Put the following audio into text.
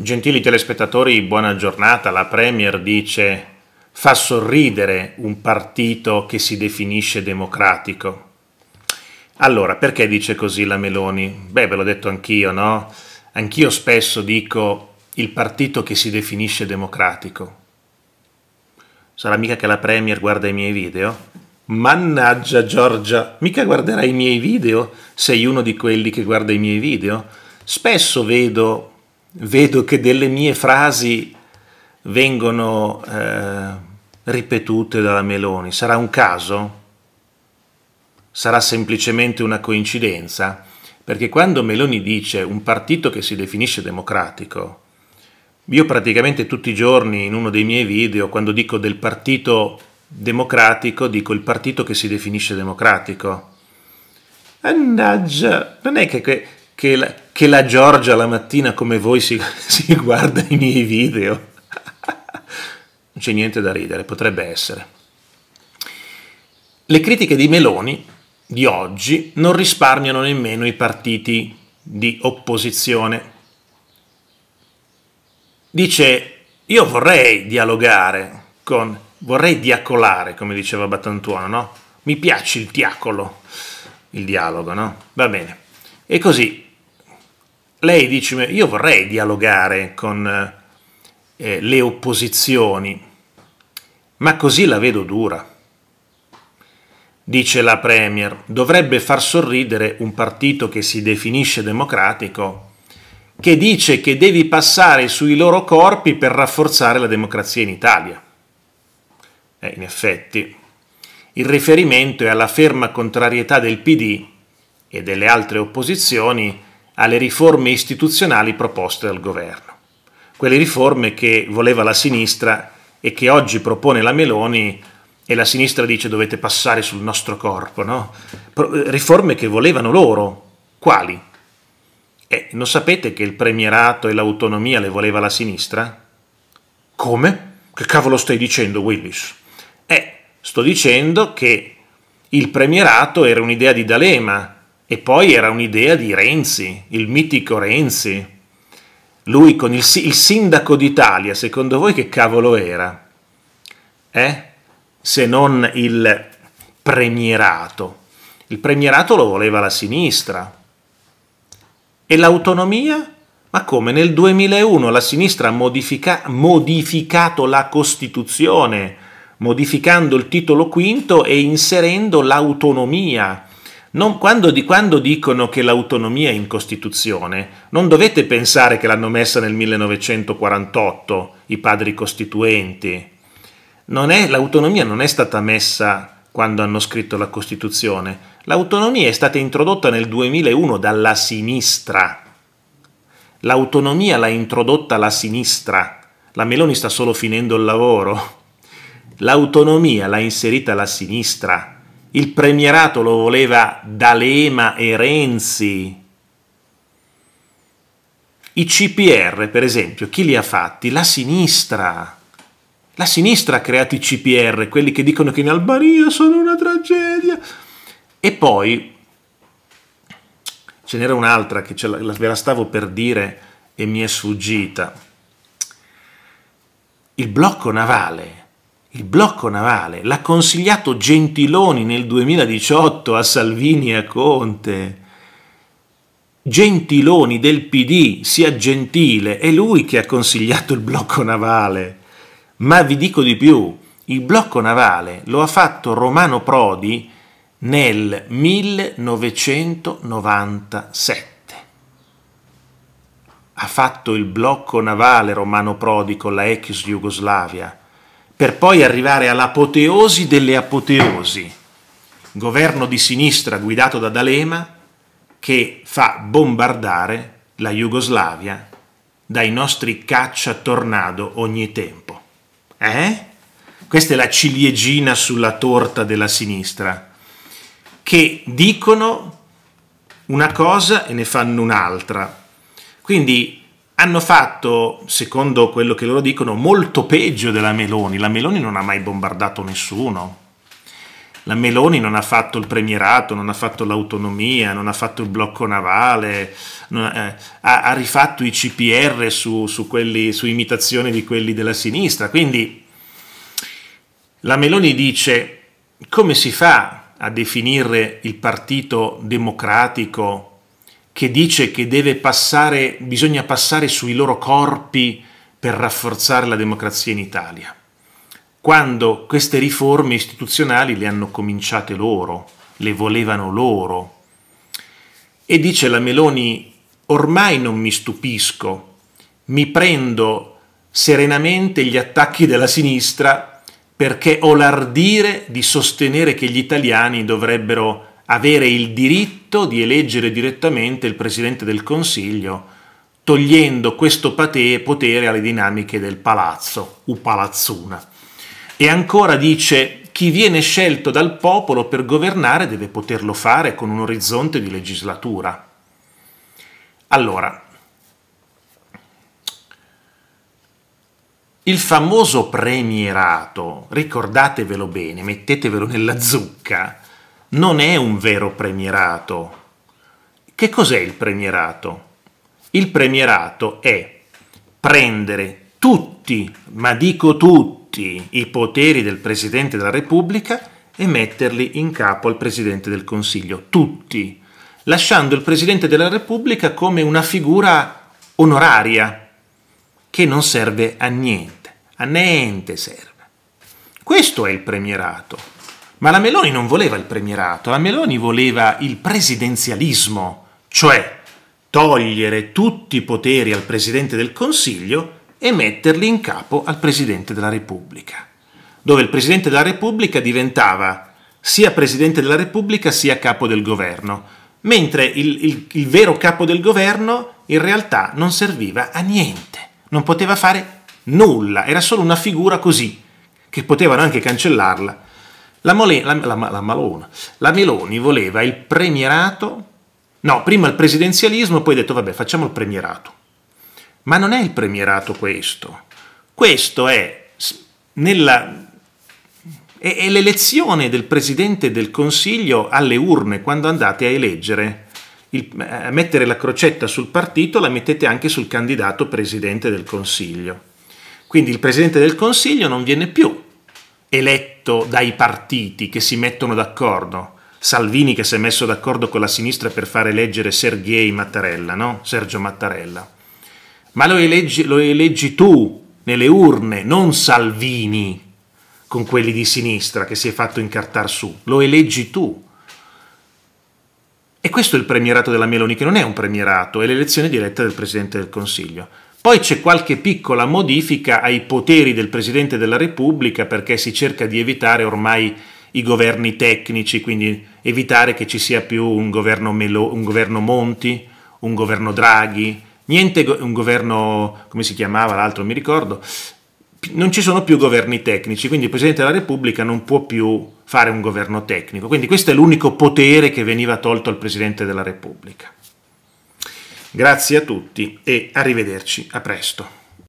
Gentili telespettatori, buona giornata. La Premier dice fa sorridere un partito che si definisce democratico. Allora, perché dice così la Meloni? Beh, ve l'ho detto anch'io, no? Anch'io spesso dico il partito che si definisce democratico. Sarà mica che la Premier guarda i miei video? Mannaggia Giorgia, mica guarderai i miei video? Sei uno di quelli che guarda i miei video? Spesso vedo vedo che delle mie frasi vengono eh, ripetute dalla Meloni. Sarà un caso? Sarà semplicemente una coincidenza? Perché quando Meloni dice un partito che si definisce democratico, io praticamente tutti i giorni in uno dei miei video, quando dico del partito democratico, dico il partito che si definisce democratico. Mannaggia, non è che, che, che che la Giorgia la mattina come voi si, si guarda i miei video. non c'è niente da ridere, potrebbe essere. Le critiche di Meloni di oggi non risparmiano nemmeno i partiti di opposizione. Dice, io vorrei dialogare con, vorrei diacolare, come diceva Battantuono, no? Mi piace il diacolo, il dialogo, no? Va bene. E così lei dice io vorrei dialogare con eh, le opposizioni, ma così la vedo dura. Dice la Premier, dovrebbe far sorridere un partito che si definisce democratico, che dice che devi passare sui loro corpi per rafforzare la democrazia in Italia. Eh, in effetti, il riferimento è alla ferma contrarietà del PD e delle altre opposizioni alle riforme istituzionali proposte dal governo. Quelle riforme che voleva la sinistra e che oggi propone la Meloni e la sinistra dice dovete passare sul nostro corpo, no? Riforme che volevano loro. Quali? Eh, non sapete che il premierato e l'autonomia le voleva la sinistra? Come? Che cavolo stai dicendo, Willis? Eh, sto dicendo che il premierato era un'idea di D'Alema, e poi era un'idea di Renzi, il mitico Renzi. Lui con il, il sindaco d'Italia, secondo voi che cavolo era? Eh? Se non il premierato. Il premierato lo voleva la sinistra. E l'autonomia? Ma come nel 2001 la sinistra ha modifica modificato la Costituzione, modificando il titolo quinto e inserendo l'autonomia non, quando, di, quando, dicono che l'autonomia è in Costituzione, non dovete pensare che l'hanno messa nel 1948 i padri costituenti. Non è, l'autonomia non è stata messa quando hanno scritto la Costituzione. L'autonomia è stata introdotta nel 2001 dalla sinistra. L'autonomia l'ha introdotta la sinistra. La Meloni sta solo finendo il lavoro. L'autonomia l'ha inserita la sinistra il premierato lo voleva D'Alema e Renzi. I CPR, per esempio, chi li ha fatti? La sinistra. La sinistra ha creato i CPR, quelli che dicono che in Albania sono una tragedia. E poi ce n'era un'altra che la, ve la stavo per dire e mi è sfuggita. Il blocco navale il blocco navale l'ha consigliato Gentiloni nel 2018 a Salvini e a Conte. Gentiloni del PD sia gentile, è lui che ha consigliato il blocco navale. Ma vi dico di più, il blocco navale lo ha fatto Romano Prodi nel 1997. Ha fatto il blocco navale Romano Prodi con la ex Jugoslavia per poi arrivare all'apoteosi delle apoteosi, governo di sinistra guidato da D'Alema che fa bombardare la Jugoslavia dai nostri cacciatornado ogni tempo. Eh? Questa è la ciliegina sulla torta della sinistra, che dicono una cosa e ne fanno un'altra. Quindi hanno fatto, secondo quello che loro dicono, molto peggio della Meloni. La Meloni non ha mai bombardato nessuno. La Meloni non ha fatto il premierato, non ha fatto l'autonomia, non ha fatto il blocco navale, non, eh, ha, ha, rifatto i CPR su, su, quelli, su imitazione di quelli della sinistra. Quindi la Meloni dice come si fa a definire il partito democratico che dice che passare, bisogna passare sui loro corpi per rafforzare la democrazia in Italia, quando queste riforme istituzionali le hanno cominciate loro, le volevano loro. E dice la Meloni, ormai non mi stupisco, mi prendo serenamente gli attacchi della sinistra perché ho l'ardire di sostenere che gli italiani dovrebbero avere il diritto di eleggere direttamente il Presidente del Consiglio, togliendo questo potere alle dinamiche del palazzo, u palazzuna. E ancora dice, chi viene scelto dal popolo per governare deve poterlo fare con un orizzonte di legislatura. Allora, il famoso premierato, ricordatevelo bene, mettetevelo nella zucca, non è un vero premierato. Che cos'è il premierato? Il premierato è prendere tutti, ma dico tutti, i poteri del Presidente della Repubblica e metterli in capo al Presidente del Consiglio, tutti, lasciando il Presidente della Repubblica come una figura onoraria che non serve a niente, a niente serve. Questo è il premierato. Ma la Meloni non voleva il premierato, la Meloni voleva il presidenzialismo, cioè togliere tutti i poteri al Presidente del Consiglio e metterli in capo al Presidente della Repubblica, dove il Presidente della Repubblica diventava sia Presidente della Repubblica sia capo del governo, mentre il, il, il vero capo del governo in realtà non serviva a niente, non poteva fare nulla, era solo una figura così, che potevano anche cancellarla la, Mole, la, la, la, Malona, la Meloni voleva il premierato, no, prima il presidenzialismo, poi ha detto vabbè facciamo il premierato. Ma non è il premierato questo, questo è, nella, è, è l'elezione del presidente del consiglio alle urne quando andate a eleggere. Il, a mettere la crocetta sul partito la mettete anche sul candidato presidente del consiglio. Quindi il presidente del consiglio non viene più eletto dai partiti che si mettono d'accordo. Salvini che si è messo d'accordo con la sinistra per fare eleggere Sergei Mattarella, no? Sergio Mattarella. Ma lo eleggi, lo eleggi tu nelle urne, non Salvini con quelli di sinistra che si è fatto incartar su. Lo eleggi tu. E questo è il premierato della Meloni, che non è un premierato, è l'elezione diretta del Presidente del Consiglio. Poi c'è qualche piccola modifica ai poteri del Presidente della Repubblica perché si cerca di evitare ormai i governi tecnici, quindi evitare che ci sia più un governo, Melo, un governo Monti, un governo Draghi, niente un governo, come si chiamava l'altro, mi ricordo, non ci sono più governi tecnici, quindi il Presidente della Repubblica non può più fare un governo tecnico. Quindi questo è l'unico potere che veniva tolto al Presidente della Repubblica. Grazie a tutti e arrivederci a presto.